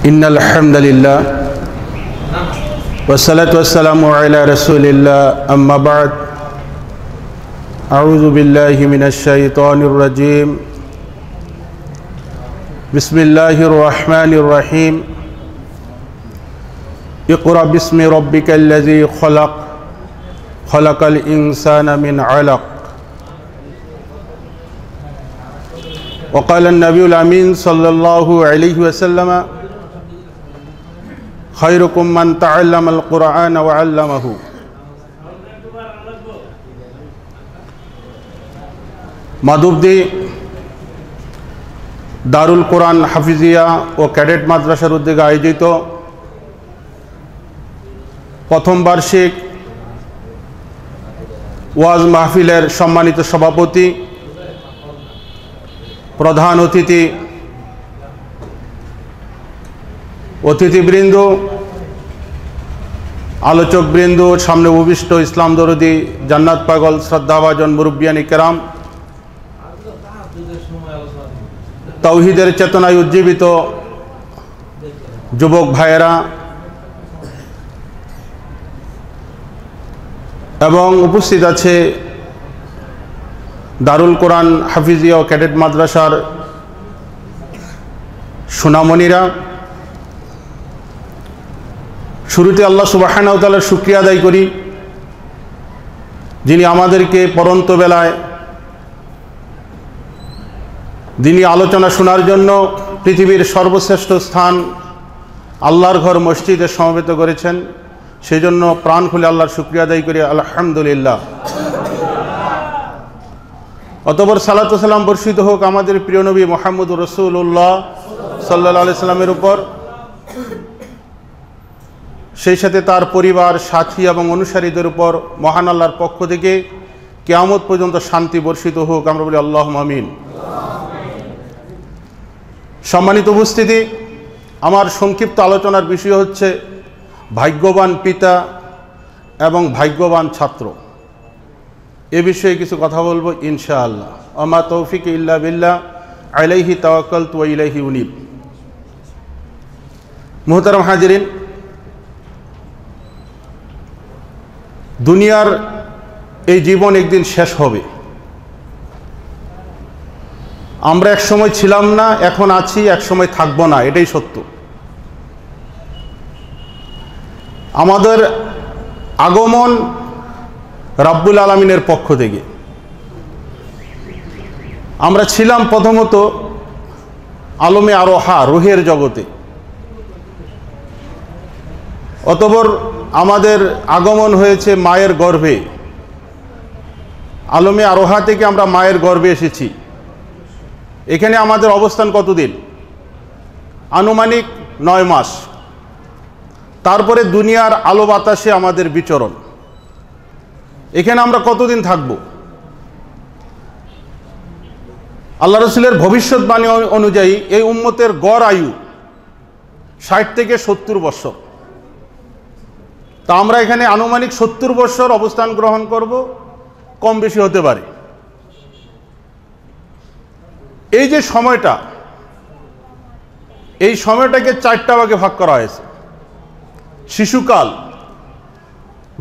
إن الحمد لله والصلاة والسلام على رسول الله أما بعد أعوذ بالله من الشيطان الرجيم بسم الله الرحمن الرحيم اقرأ باسم ربك الذي خلق خلق الإنسان من علق وقال النبي الأمين صلى الله عليه وسلم খৈরকুম মান তাল্লাম আল কোরআন আল্লামাহু মাধবদী দারুল কোরআন হাফিজিয়া ও ক্যাডেট মাদ্রাসার উদ্যোগে আয়োজিত প্রথম বার্ষিক ওয়াজ মাহফিলের সম্মানিত সভাপতি প্রধান অতিথি অতিথিবৃন্দ আলোচকবৃন্দ সামনে উপবিষ্ট ইসলাম দরদি জান্নাত পাগল শ্রদ্ধাভাজন মুরব্বিয়ানি কেরাম তৌহিদের চেতনায় উজ্জীবিত যুবক ভাইয়েরা এবং উপস্থিত আছে দারুল কোরআন হাফিজিয়া ক্যাডেট মাদ্রাসার সোনামণিরা শুরুতে আল্লাহ তালার শুক্রিয়া আদায় করি যিনি আমাদেরকে পরন্ত বেলায় যিনি আলোচনা শোনার জন্য পৃথিবীর সর্বশ্রেষ্ঠ স্থান আল্লাহর ঘর মসজিদে সমবেত করেছেন সেজন্য প্রাণ খুলে আল্লাহর সুক্রিয়া আদায় করি আলহামদুলিল্লাহ অতপর সালাতাম বর্ষিত হোক আমাদের প্রিয় নবী মোহাম্মদ রসুল্লাহ সাল্লা সাল্লামের উপর সেই সাথে তার পরিবার সাথী এবং অনুসারীদের উপর মহান আল্লাহর পক্ষ থেকে কেয়ামত পর্যন্ত শান্তি বর্ষিত হোক আমরা বলি আল্লাহ মামিন সম্মানিত উপস্থিতি আমার সংক্ষিপ্ত আলোচনার বিষয় হচ্ছে ভাগ্যবান পিতা এবং ভাগ্যবান ছাত্র এ বিষয়ে কিছু কথা বলবো ইনশাআল্লাহ আমা তৌফিক ইল্লা বিল্লা আলাইহি তাওয়াক্কাল তু ইলাইহি উনিব মোহতারাম হাজিরিন দুনিয়ার এই জীবন একদিন শেষ হবে আমরা এক সময় ছিলাম না এখন আছি এক সময় থাকবো না এটাই সত্য আমাদের আগমন রাব্বুল আলমিনের পক্ষ থেকে আমরা ছিলাম প্রথমত আলমে আরোহা রুহের জগতে অতবর আমাদের আগমন হয়েছে মায়ের গর্ভে আলমে আরোহা থেকে আমরা মায়ের গর্ভে এসেছি এখানে আমাদের অবস্থান কতদিন আনুমানিক নয় মাস তারপরে দুনিয়ার আলো বাতাসে আমাদের বিচরণ এখানে আমরা কতদিন থাকব আল্লাহ রসুলের ভবিষ্যৎবাণী অনুযায়ী এই উম্মতের গড় আয়ু ষাট থেকে সত্তর বছর তা আমরা এখানে আনুমানিক সত্তর বছর অবস্থান গ্রহণ করব কম বেশি হতে পারে এই যে সময়টা এই সময়টাকে চারটা ভাগে ভাগ করা হয়েছে শিশুকাল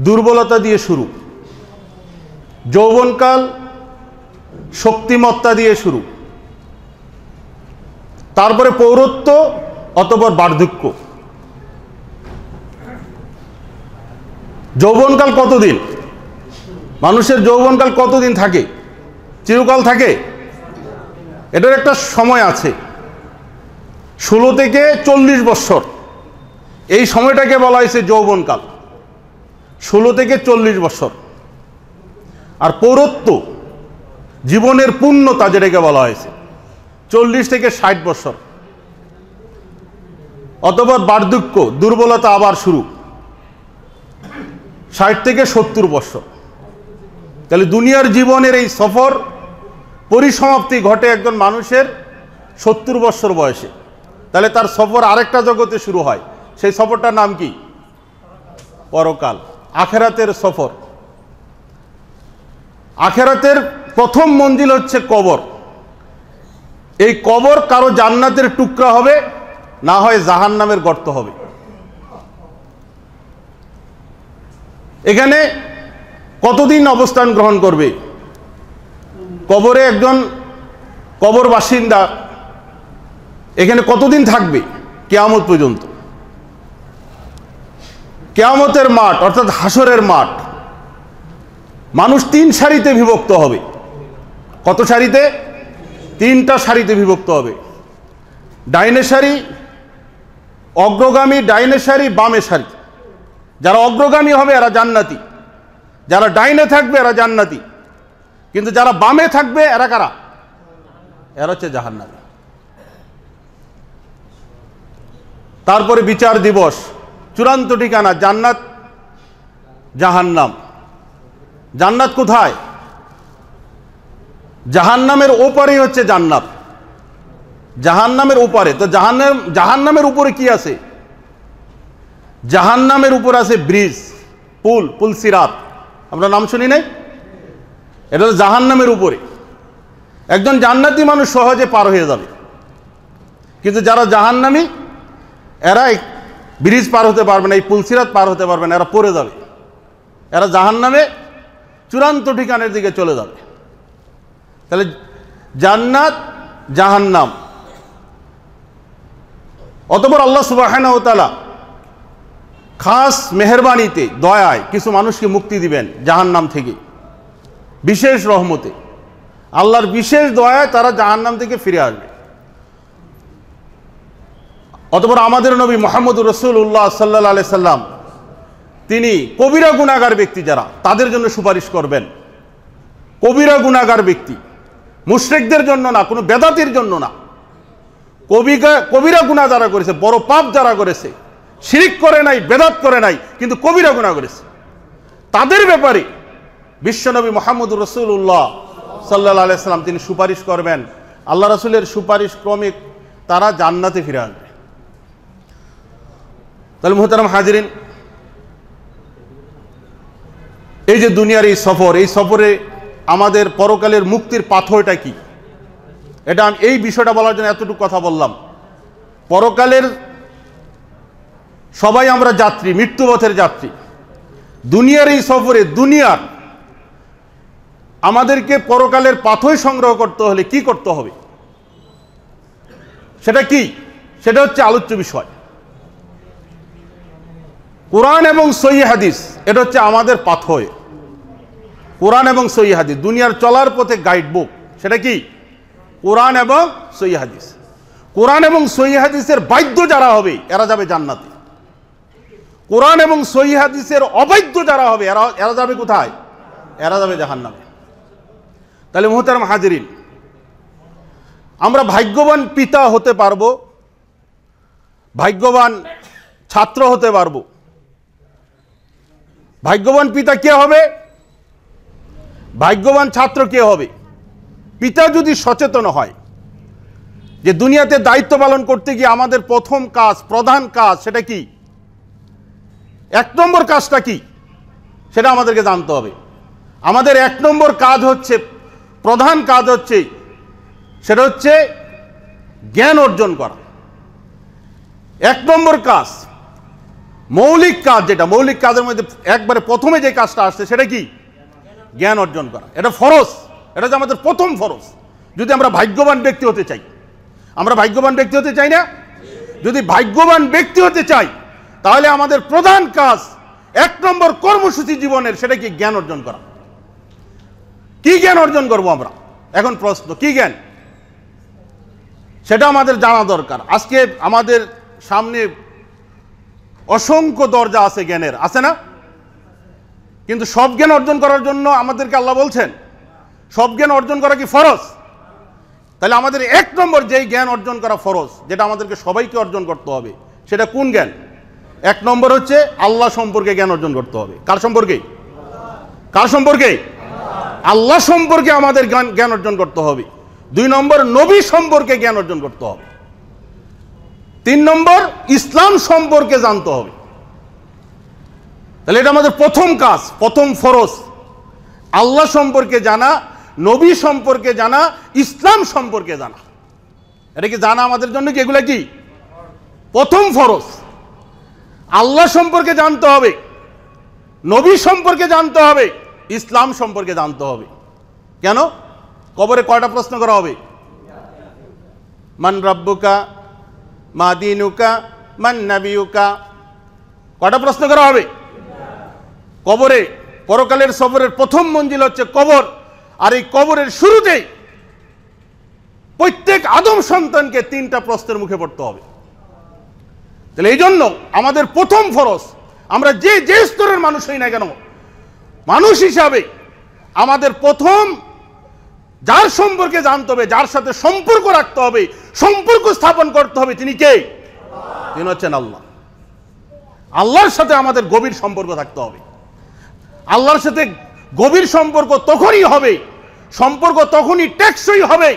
দুর্বলতা দিয়ে শুরু যৌবনকাল শক্তিমত্তা দিয়ে শুরু তারপরে পৌরত্ব অতপর বার্ধক্য যৌবনকাল কতদিন মানুষের যৌবনকাল কতদিন থাকে চিরকাল থাকে এটার একটা সময় আছে ষোলো থেকে চল্লিশ বছর এই সময়টাকে বলা হয়েছে যৌবনকাল ষোলো থেকে চল্লিশ বছর আর পৌরত্ব জীবনের পূর্ণতা যেটাকে বলা হয়েছে চল্লিশ থেকে ষাট বছর অতপর বার্ধক্য দুর্বলতা আবার শুরু ষাট থেকে সত্তর বছর তাহলে দুনিয়ার জীবনের এই সফর পরিসমাপ্তি ঘটে একজন মানুষের সত্তর বছর বয়সে তাহলে তার সফর আরেকটা জগতে শুরু হয় সেই সফরটার নাম কি পরকাল আখেরাতের সফর আখেরাতের প্রথম মঞ্জিল হচ্ছে কবর এই কবর কারো জান্নাতের টুকরা হবে না হয় জাহান নামের গর্ত হবে এখানে কতদিন অবস্থান গ্রহণ করবে কবরে একজন কবর বাসিন্দা এখানে কতদিন থাকবে কেয়ামত পর্যন্ত কেয়ামতের মাঠ অর্থাৎ হাসরের মাঠ মানুষ তিন সারিতে বিভক্ত হবে কত সারিতে তিনটা সারিতে বিভক্ত হবে ডাইনে সারি অগ্রগামী ডাইনে সারি বামে সারি যারা অগ্রগামী হবে এরা জান্নাতি যারা ডাইনে থাকবে এরা জান্নাতি কিন্তু যারা বামে থাকবে এরা কারা এরা হচ্ছে জাহান্নাতি তারপরে বিচার দিবস চূড়ান্ত ঠিকানা জান্নাত জাহান্নাম জান্নাত কোথায় জাহান্নামের ওপারেই হচ্ছে জান্নাত জাহান্নামের ওপারে তো জাহান্নাম জাহান্নামের উপরে কি আছে জাহান্নামের উপর আছে ব্রিজ পুল পুল সিরাত আমরা নাম শুনি নাই এটা জাহান্নামের উপরে একজন জান্নাতি মানুষ সহজে পার হয়ে যাবে কিন্তু যারা জাহান্নামি এরা ব্রিজ পার হতে পারবে না এই পুলসিরাত পার হতে পারবে না এরা পড়ে যাবে এরা জাহান্নামে চূড়ান্ত ঠিকানের দিকে চলে যাবে তাহলে জান্নাত জাহান্নাম অতপর আল্লাহ সুবাহ ও তালা খাস মেহরবানিতে দয়ায় কিছু মানুষকে মুক্তি দিবেন জাহান নাম থেকে বিশেষ রহমতে আল্লাহর বিশেষ দয়ায় তারা জাহান নাম থেকে ফিরে আসবে অতপর আমাদের নবী মোহাম্মদ রসুল্লাহ সাল্লা আলি সাল্লাম তিনি কবিরা গুণাগার ব্যক্তি যারা তাদের জন্য সুপারিশ করবেন কবিরা গুণাগার ব্যক্তি মুশ্রেকদের জন্য না কোনো বেদাতির জন্য না কবিকা কবিরা গুণা যারা করেছে বড় পাপ যারা করেছে শিরিক করে নাই বেদাত করে নাই কিন্তু কবিরা গুণা করেছে তাদের ব্যাপারে বিশ্বনবী মোহাম্মদ রসুল্লাহ সাল্লা আলাইসাল্লাম তিনি সুপারিশ করবেন আল্লাহ রসুলের সুপারিশ ক্রমিক তারা জান্নাতে ফিরে আসবে তাহলে মোহতারাম হাজরিন এই যে দুনিয়ার এই সফর এই সফরে আমাদের পরকালের মুক্তির পাথরটা কি এটা আমি এই বিষয়টা বলার জন্য এতটুকু কথা বললাম পরকালের সবাই আমরা যাত্রী মৃত্যুপথের যাত্রী দুনিয়ার এই সফরে দুনিয়ার আমাদেরকে পরকালের পাথই সংগ্রহ করতে হলে কি করতে হবে সেটা কি সেটা হচ্ছে আলোচ্য বিষয় কোরআন এবং সই হাদিস এটা হচ্ছে আমাদের পাথয় কোরআন এবং সই হাদিস দুনিয়ার চলার পথে গাইড বুক সেটা কি কোরআন এবং সই হাদিস কোরআন এবং সই হাদিসের বাধ্য যারা হবে এরা যাবে জান্নাতে কোরআন এবং সহি হাদিসের অবৈধ যারা হবে এরা এরা যাবে কোথায় এরা যাবে জাহান নামে তাহলে মোহতারাম হাজরিন আমরা ভাগ্যবান পিতা হতে পারবো ভাগ্যবান ছাত্র হতে পারবো ভাগ্যবান পিতা কে হবে ভাগ্যবান ছাত্র কে হবে পিতা যদি সচেতন হয় যে দুনিয়াতে দায়িত্ব পালন করতে গিয়ে আমাদের প্রথম কাজ প্রধান কাজ সেটা কি এক নম্বর কাজটা কি সেটা আমাদেরকে জানতে হবে আমাদের এক নম্বর কাজ হচ্ছে প্রধান কাজ হচ্ছে সেটা হচ্ছে জ্ঞান অর্জন করা এক নম্বর কাজ মৌলিক কাজ যেটা মৌলিক কাজের মধ্যে একবারে প্রথমে যে কাজটা আসছে সেটা কি জ্ঞান অর্জন করা এটা ফরস এটা যে আমাদের প্রথম ফরস যদি আমরা ভাগ্যবান ব্যক্তি হতে চাই আমরা ভাগ্যবান ব্যক্তি হতে চাই না যদি ভাগ্যবান ব্যক্তি হতে চাই তাহলে আমাদের প্রধান কাজ এক নম্বর কর্মসূচি জীবনের সেটা কি জ্ঞান অর্জন করা কি জ্ঞান অর্জন করব আমরা এখন প্রশ্ন কি জ্ঞান সেটা আমাদের জানা দরকার আজকে আমাদের সামনে অসংখ্য দরজা আছে জ্ঞানের আছে না কিন্তু সব জ্ঞান অর্জন করার জন্য আমাদেরকে আল্লাহ বলছেন সব জ্ঞান অর্জন করা কি ফরজ তাহলে আমাদের এক নম্বর যেই জ্ঞান অর্জন করা ফরজ যেটা আমাদেরকে সবাইকে অর্জন করতে হবে সেটা কোন জ্ঞান এক নম্বর হচ্ছে আল্লাহ সম্পর্কে জ্ঞান অর্জন করতে হবে কার সম্পর্কে কার সম্পর্কে আল্লাহ সম্পর্কে আমাদের জ্ঞান অর্জন করতে হবে দুই নম্বর নবী সম্পর্কে জ্ঞান অর্জন করতে হবে তিন নম্বর ইসলাম সম্পর্কে জানতে হবে তাহলে এটা আমাদের প্রথম কাজ প্রথম ফরজ আল্লাহ সম্পর্কে জানা নবী সম্পর্কে জানা ইসলাম সম্পর্কে জানা এটা কি জানা আমাদের জন্য কি এগুলো কি প্রথম ফরজ আল্লাহ সম্পর্কে জানতে হবে নবী সম্পর্কে জানতে হবে ইসলাম সম্পর্কে জানতে হবে কেন কবরে কয়টা প্রশ্ন করা হবে মান রব্বুকা মা দিনুকা মান নাবিউকা কটা প্রশ্ন করা হবে কবরে পরকালের সফরের প্রথম মঞ্জিল হচ্ছে কবর আর এই কবরের শুরুতেই প্রত্যেক আদম সন্তানকে তিনটা প্রশ্নের মুখে পড়তে হবে তাহলে এই জন্য আমাদের প্রথম ফরজ আমরা যে যে স্তরের মানুষ হই না কেন মানুষ হিসাবে আমাদের প্রথম যার সম্পর্কে জানতে হবে যার সাথে সম্পর্ক রাখতে হবে সম্পর্ক স্থাপন করতে হবে তিনি কে তিনি হচ্ছেন আল্লাহ আল্লাহর সাথে আমাদের গভীর সম্পর্ক থাকতে হবে আল্লাহর সাথে গভীর সম্পর্ক তখনই হবে সম্পর্ক তখনই টেকসই হবে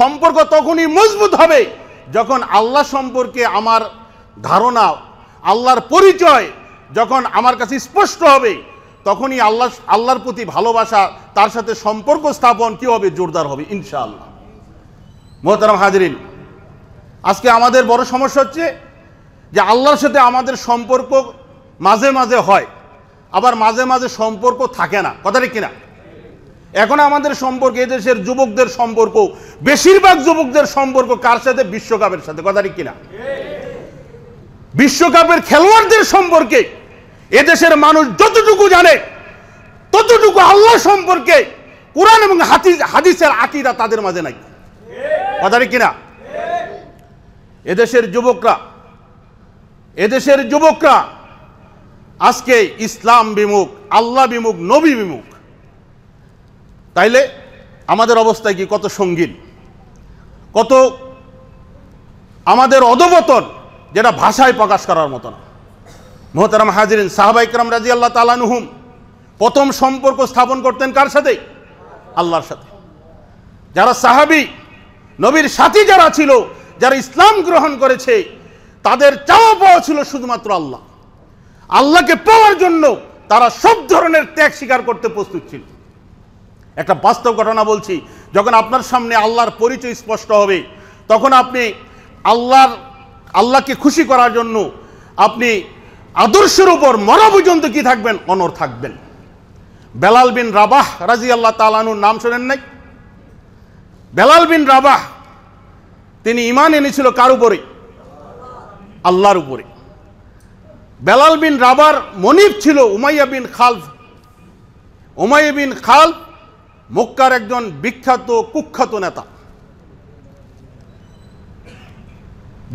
সম্পর্ক তখনই মজবুত হবে যখন আল্লাহ সম্পর্কে আমার ধারণা আল্লাহর পরিচয় যখন আমার কাছে স্পষ্ট হবে তখনই আল্লাহ আল্লাহর প্রতি ভালোবাসা তার সাথে সম্পর্ক স্থাপন কী হবে জোরদার হবে ইনশাআল্লাহ মোহতারাম হাজরিন আজকে আমাদের বড় সমস্যা হচ্ছে যে আল্লাহর সাথে আমাদের সম্পর্ক মাঝে মাঝে হয় আবার মাঝে মাঝে সম্পর্ক থাকে না কথাটা কিনা এখন আমাদের সম্পর্ক এদেশের যুবকদের সম্পর্ক বেশিরভাগ যুবকদের সম্পর্ক কার সাথে বিশ্বকাপের সাথে কথাটা কিনা বিশ্বকাপের খেলোয়াড়দের সম্পর্কে এদেশের মানুষ যতটুকু জানে ততটুকু আল্লাহ সম্পর্কে কোরআন এবং হাদিস হাদিসের আকিদা তাদের মাঝে নাই কথাটি কিনা এদেশের যুবকরা এদেশের যুবকরা আজকে ইসলাম বিমুখ আল্লাহ বিমুখ নবী বিমুখ তাইলে আমাদের অবস্থায় কি কত সঙ্গীন কত আমাদের অধবতন যেটা ভাষায় প্রকাশ করার মতো না মোহতারাম হাজিরিন সাহাবাইকরাম রাজি আল্লাহ তালানুহুম প্রথম সম্পর্ক স্থাপন করতেন কার সাথে আল্লাহর সাথে যারা সাহাবি নবীর সাথী যারা ছিল যারা ইসলাম গ্রহণ করেছে তাদের চাওয়া পাওয়া ছিল শুধুমাত্র আল্লাহ আল্লাহকে পাওয়ার জন্য তারা সব ধরনের ত্যাগ স্বীকার করতে প্রস্তুত ছিল একটা বাস্তব ঘটনা বলছি যখন আপনার সামনে আল্লাহর পরিচয় স্পষ্ট হবে তখন আপনি আল্লাহর আল্লাহকে খুশি করার জন্য আপনি আদর্শের উপর মরা পর্যন্ত কি থাকবেন অনর থাকবেন বেলাল বিন রাবাহ রাজি আল্লাহ তালানুর নাম শোনেন নাই বেলাল বিন রাবাহ তিনি ইমান এনেছিল কার উপরে আল্লাহর উপরে বেলাল বিন রাবার মনিব ছিল উমাইয়া বিন খাল উমাইয়া বিন খাল মক্কার একজন বিখ্যাত কুখ্যাত নেতা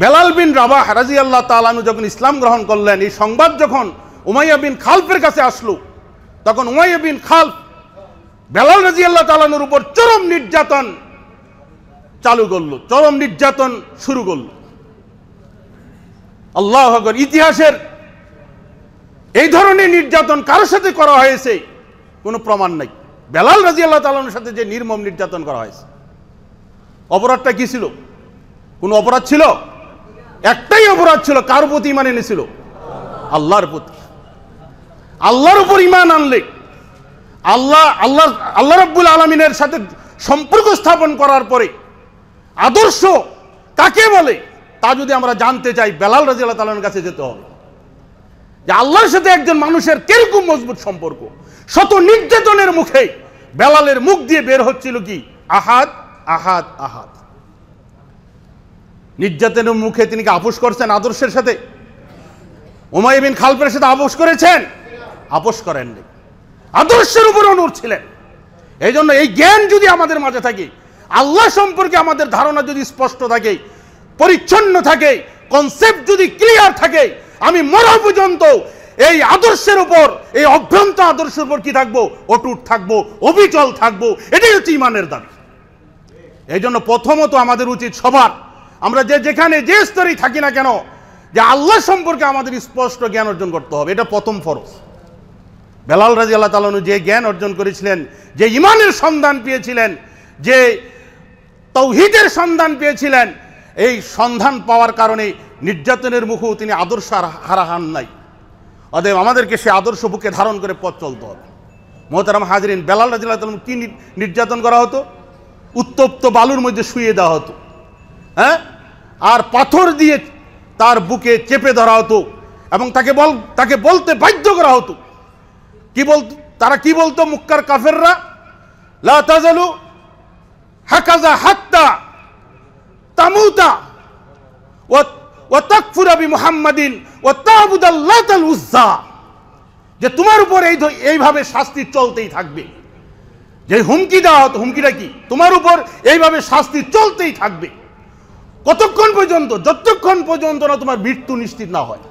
বেলাল বিন রাবাহ রাজি আল্লাহ তালানু যখন ইসলাম গ্রহণ করলেন এই সংবাদ যখন উমাইয়া বিন খালফের কাছে আসলো তখন উমাইয়া বিন খালফ বেলাল রাজি আল্লাহ তালানুর উপর চরম নির্যাতন চালু করলো চরম নির্যাতন শুরু করলো আল্লাহ ইতিহাসের এই ধরনের নির্যাতন কারোর সাথে করা হয়েছে কোনো প্রমাণ নাই বেলাল রাজি আল্লাহ তালানোর সাথে যে নির্মম নির্যাতন করা হয়েছে অপরাধটা কি ছিল কোনো অপরাধ ছিল একটাই অপরাধ ছিল কার প্রতি ইমান এনেছিল আল্লাহর প্রতি আল্লাহর উপর ইমান আনলে আল্লাহ আল্লাহ আল্লাহ রব্বুল আলমিনের সাথে সম্পর্ক স্থাপন করার পরে আদর্শ কাকে বলে তা যদি আমরা জানতে চাই বেলাল রাজিয়াল তালনের কাছে যেতে হবে যে আল্লাহর সাথে একজন মানুষের কিরকম মজবুত সম্পর্ক শত নির্যাতনের মুখে বেলালের মুখ দিয়ে বের হচ্ছিল কি আহাদ আহাদ আহাদ নির্যাতনের মুখে তিনি কি আপোষ করছেন আদর্শের সাথে উমাই বিন খালফের সাথে আপোষ করেছেন আপোষ করেননি আদর্শের উপর অনুর ছিলেন এই জন্য এই জ্ঞান যদি আমাদের মাঝে থাকে আল্লাহ সম্পর্কে আমাদের ধারণা যদি স্পষ্ট থাকে পরিচ্ছন্ন থাকে কনসেপ্ট যদি ক্লিয়ার থাকে আমি মরা পর্যন্ত এই আদর্শের উপর এই অভ্রান্ত আদর্শের উপর কি থাকবো অটুট থাকবো অবিচল থাকবো এটাই হচ্ছে ইমানের দাবি এই জন্য প্রথমত আমাদের উচিত সবার আমরা যে যেখানে যে স্তরেই থাকি না কেন যে আল্লাহ সম্পর্কে আমাদের স্পষ্ট জ্ঞান অর্জন করতে হবে এটা প্রথম ফরজ বেলাল রাজি আল্লাহ তালু যে জ্ঞান অর্জন করেছিলেন যে ইমানের সন্ধান পেয়েছিলেন যে তৌহিদের সন্ধান পেয়েছিলেন এই সন্ধান পাওয়ার কারণে নির্যাতনের মুখেও তিনি আদর্শ হারাহান নাই অতএব আমাদেরকে সে আদর্শ বুকে ধারণ করে পথ চলতে হবে মোহতারাম হাজরিন বেলাল রাজিল্লাহ কী নির্যাতন করা হতো উত্তপ্ত বালুর মধ্যে শুয়ে দেওয়া হতো হ্যাঁ আর পাথর দিয়ে তার বুকে চেপে ধরা হতো এবং তাকে বল তাকে বলতে বাধ্য করা হতো কি বল তারা কি বলতো মুক্কার কাফেররা লু হাকাজা হাত্তা তামুতা ও ও তাকফুরাবি মুহাম্মাদিন ও তাবুদাল্লাতাল উজ্জা যে তোমার উপর এই এইভাবে শাস্তি চলতেই থাকবে যে হুমকি দেওয়া হতো হুমকিটা কি তোমার উপর এইভাবে শাস্তি চলতেই থাকবে কতক্ষণ পর্যন্ত যতক্ষণ পর্যন্ত না তোমার মৃত্যু নিশ্চিত না হয়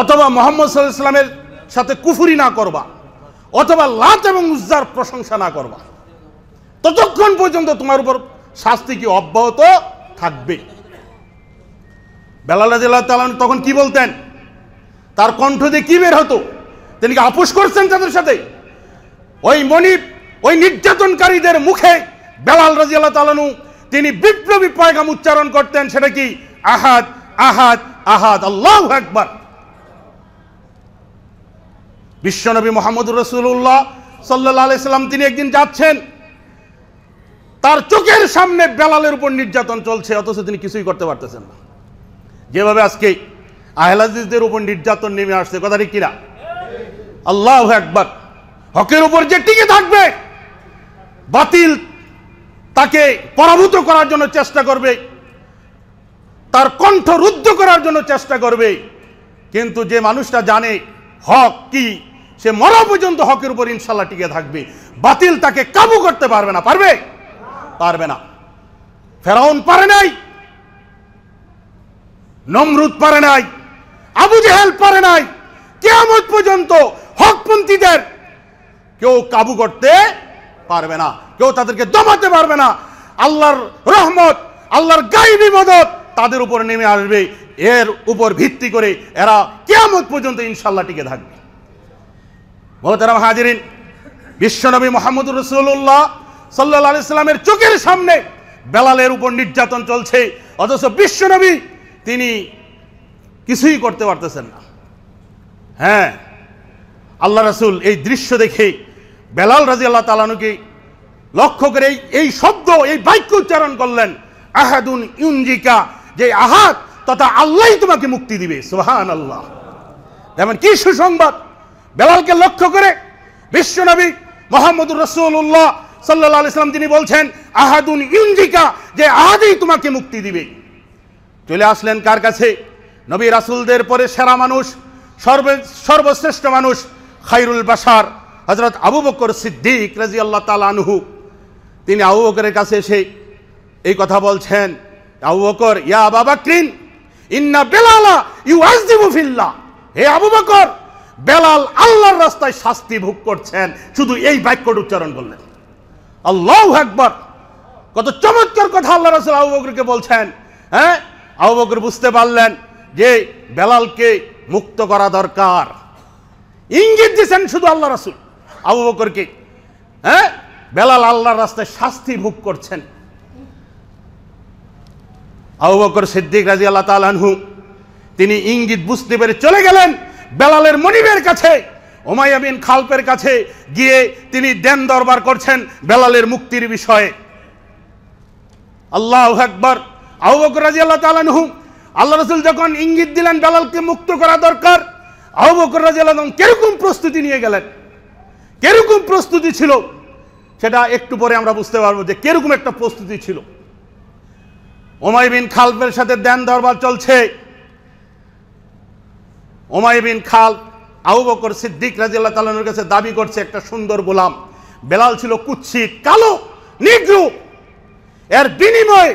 অথবা মোহাম্মদ সাল্লাহ ইসলামের সাথে কুফুরি না করবা অথবা লাচ এবং উজ্জার প্রশংসা না করবা ততক্ষণ পর্যন্ত তোমার উপর শাস্তি কি অব্যাহত থাকবে বেলাল রাজিল্লাহ তালান তখন কি বলতেন তার কণ্ঠ দিয়ে কি বের হতো তিনি কি আপোষ করছেন তাদের সাথে ওই মনিপ ওই নির্যাতনকারীদের মুখে বেলাল রাজিয়াল্লাহ তালানু তিনি বিপ্লবী পয়গাম উচ্চারণ করতেন সেটা কি আহাদ আহাদ আহাদ আল্লাহ একবার বিশ্বনবী মোহাম্মদ রসুল্লাহ সাল্লাহ সাল্লাম তিনি একদিন যাচ্ছেন তার চোখের সামনে বেলালের উপর নির্যাতন চলছে অথচ তিনি কিছুই করতে পারতেছেন না যেভাবে আজকে আহলাজিজদের উপর নির্যাতন নেমে আসছে কথা ঠিক কিনা আল্লাহ একবার হকের উপর যে টিকে থাকবে বাতিল তাকে পরাভূত করার জন্য চেষ্টা করবে তার কণ্ঠ রুদ্ধ করার জন্য চেষ্টা করবে কিন্তু যে মানুষটা জানে হক কি সে মরা পর্যন্ত হকের উপর ইনশাল্লাহ টিকে থাকবে বাতিল তাকে কাবু করতে পারবে না পারবে পারবে না ফেরাউন পারে নাই নমরুদ পারে নাই আবু জেহেল পারে নাই কেমন পর্যন্ত হকপন্থীদের কেউ কাবু করতে পারবে না কেউ তাদেরকে দমাতে পারবে না আল্লাহর রহমত আল্লাহর গাইবি মদত তাদের উপর নেমে আসবে এর উপর ভিত্তি করে এরা কেয়ামত পর্যন্ত ইনশাল্লাহ টিকে থাকবে মোহতারাম হাজিরিন বিশ্বনবী মোহাম্মদ রসুল্লাহ সাল্লাহ আলি চোখের সামনে বেলালের উপর নির্যাতন চলছে অথচ বিশ্বনবী তিনি কিছুই করতে পারতেছেন না হ্যাঁ আল্লাহ রসুল এই দৃশ্য দেখে বেলাল রাজি আল্লাহ তালানুকে লক্ষ্য করে এই শব্দ এই বাক্য উচ্চারণ করলেন আহাদুন ইঞ্জিকা যে আহাদ তথা আল্লাহ তোমাকে মুক্তি দিবে সোহান আল্লাহ যেমন কি সুসংবাদ বেলালকে লক্ষ্য করে বিশ্বনবী মোহাম্মদুর রসুল্লাহ সাল্লাহ ইসলাম তিনি বলছেন আহাদুন ইঞ্জিকা যে আহাদেই তোমাকে মুক্তি দিবে চলে আসলেন কার কাছে নবী রাসুলদের পরে সেরা মানুষ সর্ব সর্বশ্রেষ্ঠ মানুষ খাইরুল বাসার হজরত আবু বকর সিদ্দিক রাজি আল্লাহ তালানহু তিনি আবু বকরের কাছে এসে এই কথা বলছেন আবু বকর ইয়া বাবা ক্রিন ইন্না বেলালা ইউ আজিবু মুফিল্লা হে আবু বকর বেলাল আল্লাহর রাস্তায় শাস্তি ভোগ করছেন শুধু এই বাক্যটা উচ্চারণ করলেন আল্লাহ একবার কত চমৎকার কথা আল্লাহ রাসুল আবু বকরকে বলছেন হ্যাঁ আবু বকর বুঝতে পারলেন যে বেলালকে মুক্ত করা দরকার ইঙ্গিত দিয়েছেন শুধু আল্লাহ রসুল আবু বকরকে হ্যাঁ বেলাল আল্লাহর রাস্তায় শাস্তি ভোগ করছেন আবু বকর সিদ্দিক রাজি আল্লাহ তালহু তিনি ইঙ্গিত বুঝতে পেরে চলে গেলেন বেলালের মনিবের কাছে ওমাইয়া খালপের কাছে গিয়ে তিনি দেন দরবার করছেন বেলালের মুক্তির বিষয়ে আল্লাহ আকবর আবু বকর রাজি আল্লাহ তালহু আল্লাহ রসুল যখন ইঙ্গিত দিলেন বেলালকে মুক্ত করা দরকার আহ বকর রাজি আল্লাহ কিরকম প্রস্তুতি নিয়ে গেলেন কেরকম প্রস্তুতি ছিল সেটা একটু পরে আমরা বুঝতে পারবো যে কেরকম একটা প্রস্তুতি ছিল ওমাইবিন খালফের সাথে দেন দরবার চলছে ওমাইবিন খাল আবু বকর সিদ্দিক রাজিয়াল্লাহ তালানোর কাছে দাবি করছে একটা সুন্দর গোলাম বেলাল ছিল কুচ্ছি কালো নিগ্রু এর বিনিময়ে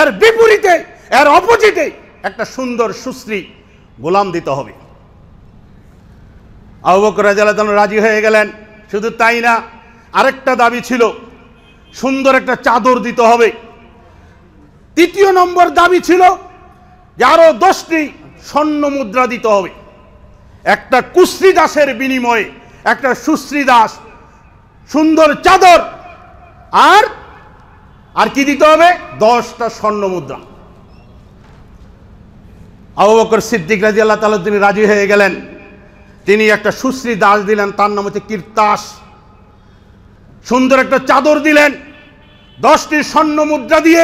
এর বিপরীতে এর অপোজিটে একটা সুন্দর সুশ্রী গোলাম দিতে হবে আবু বকর রাজিয়াল্লাহ রাজি হয়ে গেলেন শুধু তাই না আরেকটা দাবি ছিল সুন্দর একটা চাদর দিতে হবে তৃতীয় নম্বর দাবি ছিল যে আরও দশটি স্বর্ণ মুদ্রা দিতে হবে একটা কুশ্রী দাসের বিনিময়ে একটা সুশ্রী দাস সুন্দর চাদর আর আর কি দিতে হবে দশটা স্বর্ণ মুদ্রা আবু বকর সিদ্দিক রাজি আল্লাহ তালুদ্দিন তিনি রাজি হয়ে গেলেন তিনি একটা সুশ্রী দাস দিলেন তার নাম হচ্ছে কীর্তাস সুন্দর একটা চাদর দিলেন দশটি স্বর্ণ মুদ্রা দিয়ে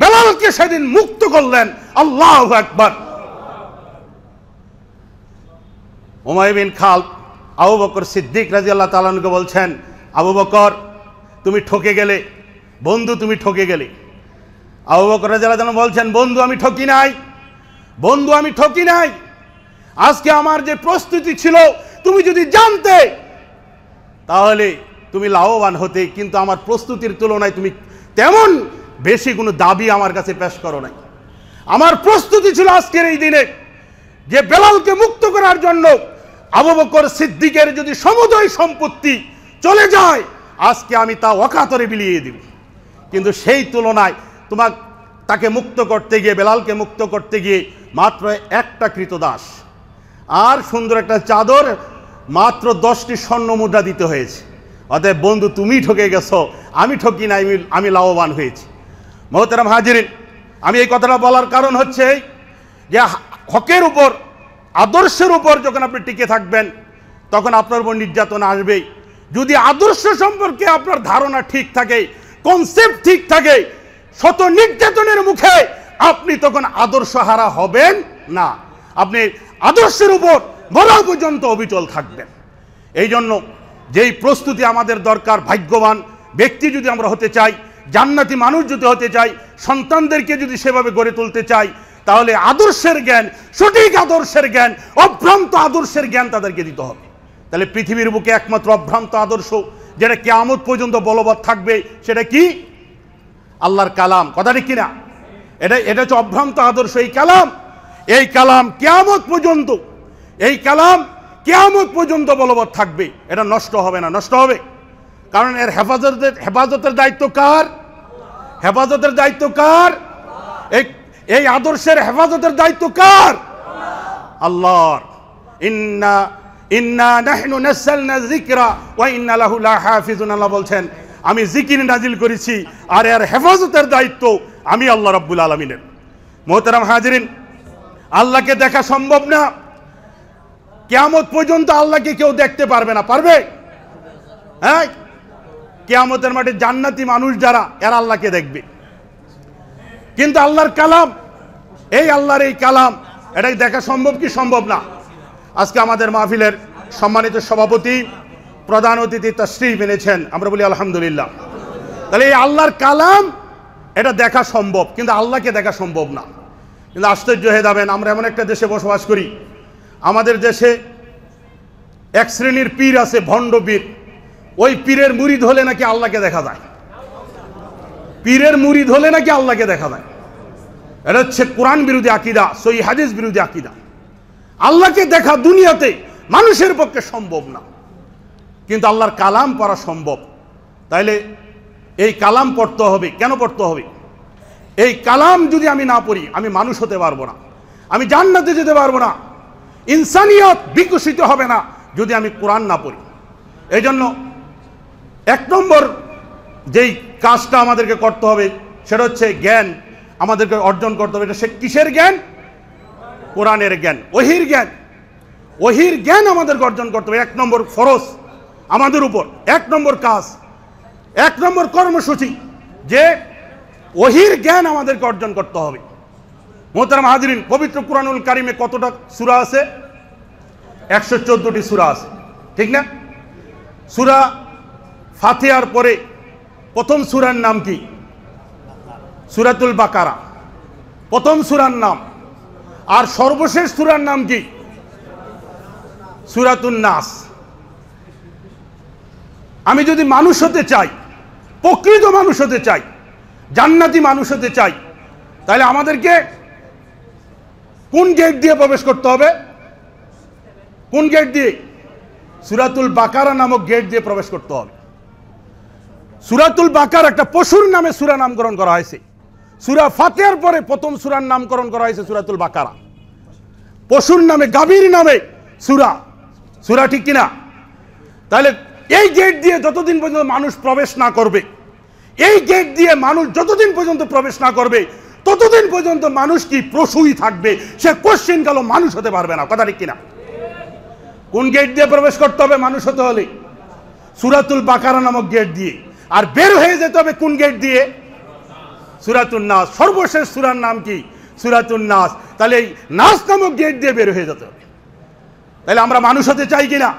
বেলালকে সেদিন মুক্ত করলেন আল্লাহ একবার ওমায়বিন খাল আবু বকর সিদ্দিক রাজি আল্লাহ তালানকে বলছেন আবু বকর তুমি ঠকে গেলে বন্ধু তুমি ঠকে গেলে আবু বকর রাজি আল্লাহ বলছেন বন্ধু আমি ঠকি নাই বন্ধু আমি ঠকি নাই আজকে আমার যে প্রস্তুতি ছিল তুমি যদি জানতে তাহলে তুমি লাভবান হতে কিন্তু আমার প্রস্তুতির তুলনায় তুমি তেমন বেশি কোনো দাবি আমার কাছে পেশ করো নাই আমার প্রস্তুতি ছিল আজকের এই দিনে যে বেলালকে মুক্ত করার জন্য আবু বকর সিদ্দিকের যদি সমুদয় সম্পত্তি চলে যায় আজকে আমি তা অকাতরে বিলিয়ে দিব কিন্তু সেই তুলনায় তোমাকে তাকে মুক্ত করতে গিয়ে বেলালকে মুক্ত করতে গিয়ে মাত্র একটা কৃতদাস আর সুন্দর একটা চাদর মাত্র দশটি স্বর্ণ মুদ্রা দিতে হয়েছে অতএব বন্ধু তুমি ঠকে গেছো আমি ঠকি না আমি আমি লাভবান হয়েছি মহতারাম হাজিরিন আমি এই কথাটা বলার কারণ হচ্ছে যে হকের উপর আদর্শের উপর যখন আপনি টিকে থাকবেন তখন আপনার উপর নির্যাতন আসবেই যদি আদর্শ সম্পর্কে আপনার ধারণা ঠিক থাকে কনসেপ্ট ঠিক থাকে শত নির্যাতনের মুখে আপনি তখন আদর্শ হারা হবেন না আপনি আদর্শের উপর মরা পর্যন্ত অবিচল থাকবেন এই জন্য যেই প্রস্তুতি আমাদের দরকার ভাগ্যবান ব্যক্তি যদি আমরা হতে চাই জান্নাতি মানুষ যদি হতে চাই সন্তানদেরকে যদি সেভাবে গড়ে তুলতে চাই তাহলে আদর্শের জ্ঞান সঠিক আদর্শের জ্ঞান অভ্রান্ত আদর্শের জ্ঞান তাদেরকে দিতে হবে তাহলে পৃথিবীর বুকে একমাত্র অভ্রান্ত আদর্শ যেটা আমদ পর্যন্ত বলবৎ থাকবে সেটা কি আল্লাহর কালাম কথাটি কিনা এটা এটা হচ্ছে অভ্রান্ত আদর্শ এই কালাম এই কালাম কেয়ামত পর্যন্ত এই কালাম কেয়ামত পর্যন্ত বলবৎ থাকবে এটা নষ্ট হবে না নষ্ট হবে কারণ এর হেফাজতের হেফাজতের দায়িত্ব কার হেফাজতের দায়িত্ব কার এই আদর্শের হেফাজতের দায়িত্ব কার আল্লাহর ইন্না ইন্না নাহনু নাসালনা যিকরা ওয়া ইন্না লাহু লাহাফিজুন আল্লাহ বলছেন আমি জিকির নাজিল করেছি আর এর হেফাজতের দায়িত্ব আমি আল্লাহ রাব্বুল আলামিনের মোহতারাম হাজরিন আল্লাহকে দেখা সম্ভব না কেয়ামত পর্যন্ত আল্লাহকে কেউ দেখতে পারবে না পারবে হ্যাঁ কেয়ামতের মাঠে জান্নাতি মানুষ যারা এরা আল্লাহকে দেখবে কিন্তু আল্লাহর কালাম এই আল্লাহর এই কালাম এটাই দেখা সম্ভব কি সম্ভব না আজকে আমাদের মাহফিলের সম্মানিত সভাপতি প্রধান অতিথি তশ্রী মেনেছেন আমরা বলি আলহামদুলিল্লাহ তাহলে এই আল্লাহর কালাম এটা দেখা সম্ভব কিন্তু আল্লাহকে দেখা সম্ভব না কিন্তু আশ্চর্য হয়ে যাবেন আমরা এমন একটা দেশে বসবাস করি আমাদের দেশে এক শ্রেণীর পীর আছে ভণ্ড পীর ওই পীরের মুরিদ হলে নাকি আল্লাহকে দেখা যায় পীরের মুরিদ হলে নাকি আল্লাহকে দেখা যায় এটা হচ্ছে কোরআন বিরোধী আকিদা সই হাদিস বিরোধী আকিদা আল্লাহকে দেখা দুনিয়াতে মানুষের পক্ষে সম্ভব না কিন্তু আল্লাহর কালাম পড়া সম্ভব তাইলে এই কালাম পড়তে হবে কেন পড়তে হবে এই কালাম যদি আমি না পড়ি আমি মানুষ হতে পারবো না আমি জান্নাতে যেতে পারবো না ইনসানিয়ত বিকশিত হবে না যদি আমি কোরআন না পড়ি এই জন্য এক নম্বর যেই কাজটা আমাদেরকে করতে হবে সেটা হচ্ছে জ্ঞান আমাদেরকে অর্জন করতে হবে এটা সে কিসের জ্ঞান কোরআনের জ্ঞান ওহির জ্ঞান ওহির জ্ঞান আমাদেরকে অর্জন করতে হবে এক নম্বর ফরস আমাদের উপর এক নম্বর কাজ এক নম্বর কর্মসূচি যে ওহির জ্ঞান আমাদেরকে অর্জন করতে হবে মোহতার হাজরিন পবিত্র কুরানুল কারিমে কতটা সুরা আছে একশো চোদ্দোটি সুরা আছে ঠিক না সুরা ফাতেয়ার পরে প্রথম সুরার নাম কি সুরাতুল বাকারা প্রথম সুরার নাম আর সর্বশেষ সুরার নাম কি সুরাতুল নাস আমি যদি মানুষ হতে চাই প্রকৃত মানুষ হতে চাই জান্নাতি মানুষ হতে চাই তাহলে আমাদেরকে কোন গেট দিয়ে প্রবেশ করতে হবে কোন গেট দিয়ে সুরাতুল বাকারা নামক গেট দিয়ে প্রবেশ করতে হবে সুরাতুল বাকার একটা পশুর নামে সুরা নামকরণ করা হয়েছে সুরা ফাতেহার পরে প্রথম সুরার নামকরণ করা হয়েছে সুরাতুল বাকারা পশুর নামে গাভীর নামে সুরা সুরা ঠিক কিনা তাহলে এই গেট দিয়ে যতদিন পর্যন্ত মানুষ প্রবেশ না করবে এই গেট দিয়ে মানুষ যতদিন পর্যন্ত প্রবেশ না করবে ততদিন পর্যন্ত মানুষ কি প্রসূই থাকবে সে কোশ্চিন কালো মানুষ হতে পারবে না কথা ঠিক কিনা কোন গেট দিয়ে প্রবেশ করতে হবে মানুষ হতে হলে সুরাতুল বাকারা নামক গেট দিয়ে আর বের হয়ে যেতে হবে কোন গেট দিয়ে সুরাতুল নাস সর্বশেষ সুরার নাম কি সুরাতুল নাস তাহলে এই নাস নামক গেট দিয়ে বের হয়ে যেতে হবে তাহলে আমরা মানুষ হতে চাই কিনা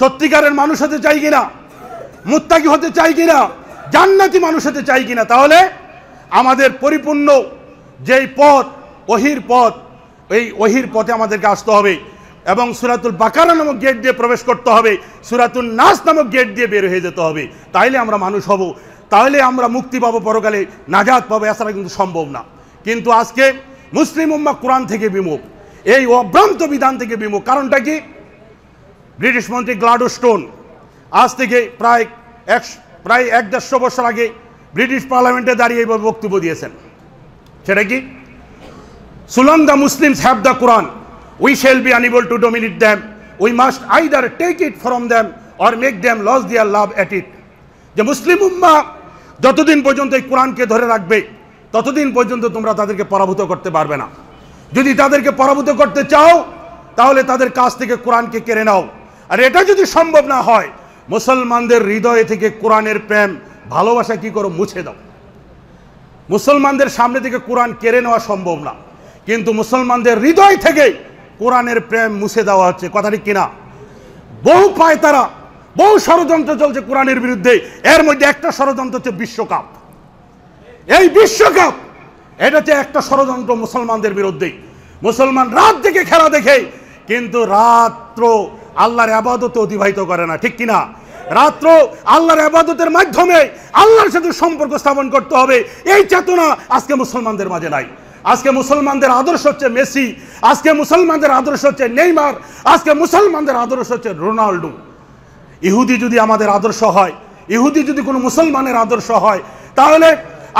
সত্যিকারের মানুষ হতে চাই কিনা মুত্তাকি হতে চাই কিনা জান্নাতি মানুষ হতে চাই কিনা তাহলে আমাদের পরিপূর্ণ যেই পথ ওহির পথ এই ওহির পথে আমাদেরকে আসতে হবে এবং সুরাতুল বাকারা নামক গেট দিয়ে প্রবেশ করতে হবে সুরাতুল নাস নামক গেট দিয়ে বের হয়ে যেতে হবে তাইলে আমরা মানুষ হব তাহলে আমরা মুক্তি পাবো পরকালে নাজাত পাবো এছাড়া কিন্তু সম্ভব না কিন্তু আজকে মুসলিম উম্মা কোরআন থেকে বিমুখ এই অভ্রান্ত বিধান থেকে বিমুখ কারণটা কি ব্রিটিশ মন্ত্রী গ্লাডো স্টোন আজ থেকে প্রায় একশো প্রায় এক দেড়শো বছর আগে ব্রিটিশ পার্লামেন্টে দাঁড়িয়ে এইভাবে বক্তব্য দিয়েছেন সেটা কি so long the Muslims have the Quran we shall be unable to dominate them we must either take it from them or make them lose their love at it যে মুসলিম উম্মা যতদিন পর্যন্ত এই কোরআনকে ধরে রাখবে ততদিন পর্যন্ত তোমরা তাদেরকে পরাভূত করতে পারবে না যদি তাদেরকে পরাভূত করতে চাও তাহলে তাদের কাছ থেকে কোরআনকে কেড়ে নাও আর এটা যদি সম্ভব না হয় মুসলমানদের হৃদয় থেকে কোরআনের প্রেম ভালোবাসা কি করো মুছে দাও মুসলমানদের সামনে থেকে কোরআন কেড়ে নেওয়া সম্ভব না কিন্তু মুসলমানদের হৃদয় থেকে কোরআনের প্রেম মুছে দেওয়া হচ্ছে কথাটি কিনা বহু পায় তারা বহু ষড়যন্ত্র চলছে কোরআনের বিরুদ্ধে এর মধ্যে একটা ষড়যন্ত্র হচ্ছে বিশ্বকাপ এই বিশ্বকাপ এটা হচ্ছে একটা ষড়যন্ত্র মুসলমানদের বিরুদ্ধে মুসলমান রাত দেখে খেলা দেখে কিন্তু রাত্র আল্লাহর আবাদত অতিবাহিত করে না ঠিক কিনা রাত্র আল্লাহর আবাদতের মাধ্যমে আল্লাহর সাথে সম্পর্ক স্থাপন করতে হবে এই চেতনা আজকে মুসলমানদের মাঝে নাই আজকে মুসলমানদের আদর্শ হচ্ছে মেসি আজকে মুসলমানদের আদর্শ হচ্ছে নেইমার আজকে মুসলমানদের আদর্শ হচ্ছে রোনাল্ডো ইহুদি যদি আমাদের আদর্শ হয় ইহুদি যদি কোনো মুসলমানের আদর্শ হয় তাহলে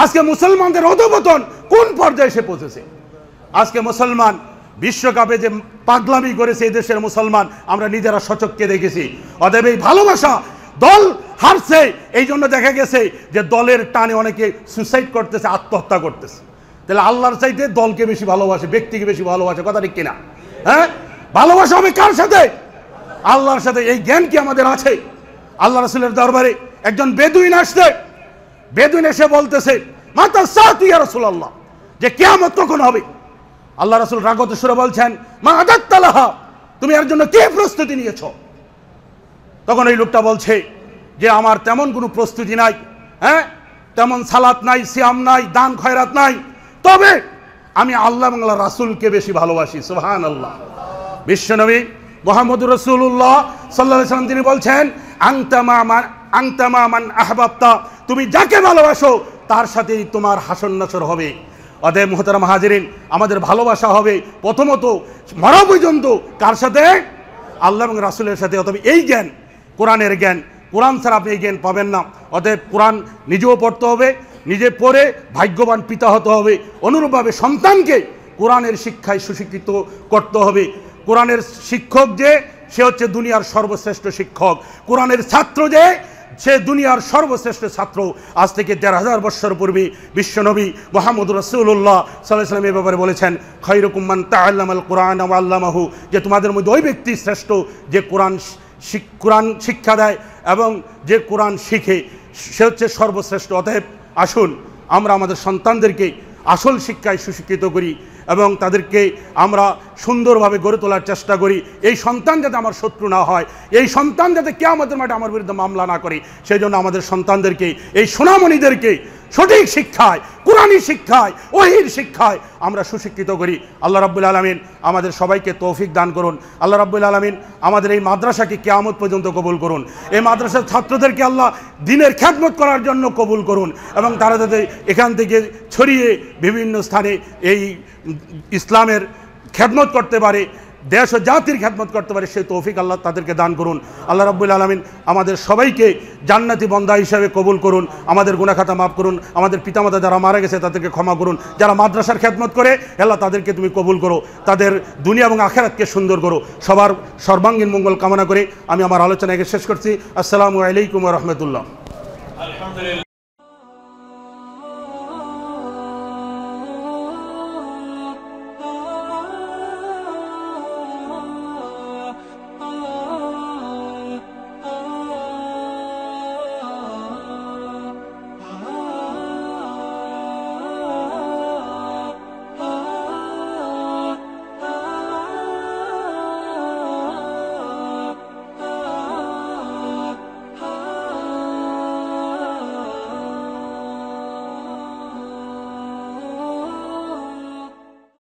আজকে মুসলমানদের অধবতন কোন পর্যায়ে এসে পৌঁছেছে আজকে মুসলমান বিশ্বকাপে যে পাগলামি করেছে এই দেশের মুসলমান আমরা নিজেরা সচককে দেখেছি অতএব এই ভালোবাসা দল হারছে এই জন্য দেখা গেছে যে দলের টানে অনেকে সুইসাইড করতেছে আত্মহত্যা করতেছে তাহলে আল্লাহর চাইতে দলকে বেশি ভালোবাসে ব্যক্তিকে বেশি ভালোবাসে কথা ঠিক কিনা হ্যাঁ ভালোবাসা হবে কার সাথে আল্লাহর সাথে এই জ্ঞান কি আমাদের আছে আল্লাহ রসুলের দরবারে একজন বেদুইন আসছে বেদুইন এসে বলতেছে মাতা সাত ইয়া রসুল আল্লাহ যে কেমন তখন হবে আল্লাহ রসুল রাগত সুরে বলছেন মা আদাত তুমি আর জন্য কে প্রস্তুতি নিয়েছো তখন ওই লোকটা বলছে যে আমার তেমন কোনো প্রস্তুতি নাই হ্যাঁ তেমন সালাত নাই শ্যাম নাই দান খয়রাত নাই তবে আমি আল্লাহ বাংলা রাসুলকে বেশি ভালোবাসি সুহান আল্লাহ বিশ্বনবী মোহাম্মদ রসুল্লাহ সাল্লা সাল্লাম তিনি বলছেন আংতামা আংতামা মান আহবাবতা তুমি যাকে ভালোবাসো তার সাথেই তোমার হাসন নাসর হবে অদে মোহতারাম হাজিরিন আমাদের ভালোবাসা হবে প্রথমত মরা পর্যন্ত কার সাথে আল্লাহ এবং রাসুলের সাথে অথবা এই জ্ঞান কোরআনের জ্ঞান কোরআন ছাড়া আপনি জ্ঞান পাবেন না অতএব কোরআন নিজেও পড়তে হবে নিজে পড়ে ভাগ্যবান পিতা হতে হবে অনুরূপভাবে সন্তানকে কোরআনের শিক্ষায় সুশিক্ষিত করতে হবে কোরআনের শিক্ষক যে সে হচ্ছে দুনিয়ার সর্বশ্রেষ্ঠ শিক্ষক কোরআনের ছাত্র যে সে দুনিয়ার সর্বশ্রেষ্ঠ ছাত্র আজ থেকে দেড় হাজার বৎসর পূর্বে বিশ্বনবী মোহাম্মদ রসুল্লাহ সাল্লাহাম এ ব্যাপারে বলেছেন খৈরকুম্মান তা আল্লাম আল কোরআন আল্লামাহু যে তোমাদের মধ্যে ওই ব্যক্তি শ্রেষ্ঠ যে কোরআন কোরআন শিক্ষা দেয় এবং যে কোরআন শিখে সে হচ্ছে সর্বশ্রেষ্ঠ অতএব আসুন আমরা আমাদের সন্তানদেরকে আসল শিক্ষায় সুশিক্ষিত করি এবং তাদেরকে আমরা সুন্দরভাবে গড়ে তোলার চেষ্টা করি এই সন্তান যাতে আমার শত্রু না হয় এই সন্তান যাতে কে আমাদের মাঠে আমার বিরুদ্ধে মামলা না করে সেই জন্য আমাদের সন্তানদেরকে এই সোনামণিদেরকে সঠিক শিক্ষায় কোরআনই শিক্ষায় ওহির শিক্ষায় আমরা সুশিক্ষিত করি আল্লাহ রাবুল আলমিন আমাদের সবাইকে তৌফিক দান করুন আল্লাহ রাবুল আলমিন আমাদের এই মাদ্রাসাকে কেয়ামত পর্যন্ত কবুল করুন এই মাদ্রাসার ছাত্রদেরকে আল্লাহ দিনের খ্যাতমত করার জন্য কবুল করুন এবং তারা যাতে এখান থেকে ছড়িয়ে বিভিন্ন স্থানে এই ইসলামের খ্যাতমত করতে পারে দেশ ও জাতির খেদমত করতে পারে সেই তৌফিক আল্লাহ তাদেরকে দান করুন আল্লাহ রব্বুল আলমিন আমাদের সবাইকে জান্নাতি বন্দা হিসাবে কবুল করুন আমাদের গুণাখাতা মাফ করুন আমাদের পিতামাতা যারা মারা গেছে তাদেরকে ক্ষমা করুন যারা মাদ্রাসার খেদমত করে আল্লাহ তাদেরকে তুমি কবুল করো তাদের দুনিয়া এবং আখেরাতকে সুন্দর করো সবার সর্বাঙ্গীন মঙ্গল কামনা করে আমি আমার আলোচনাকে শেষ করছি আসসালামু আলাইকুম রহমতুল্লাহ